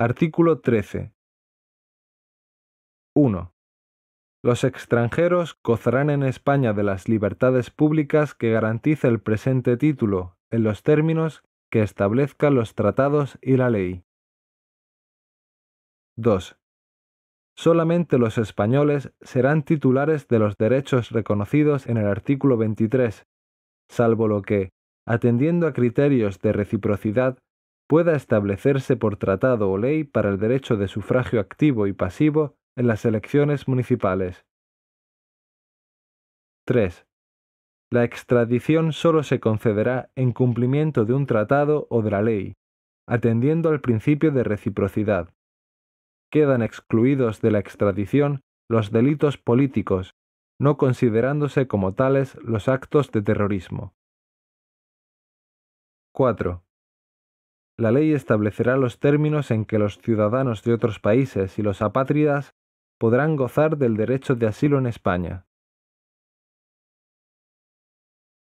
Artículo 13. 1. Los extranjeros gozarán en España de las libertades públicas que garantiza el presente título, en los términos que establezcan los tratados y la ley. 2. Solamente los españoles serán titulares de los derechos reconocidos en el artículo 23, salvo lo que, atendiendo a criterios de reciprocidad, pueda establecerse por tratado o ley para el derecho de sufragio activo y pasivo en las elecciones municipales. 3. La extradición sólo se concederá en cumplimiento de un tratado o de la ley, atendiendo al principio de reciprocidad. Quedan excluidos de la extradición los delitos políticos, no considerándose como tales los actos de terrorismo. 4 la ley establecerá los términos en que los ciudadanos de otros países y los apátridas podrán gozar del derecho de asilo en España.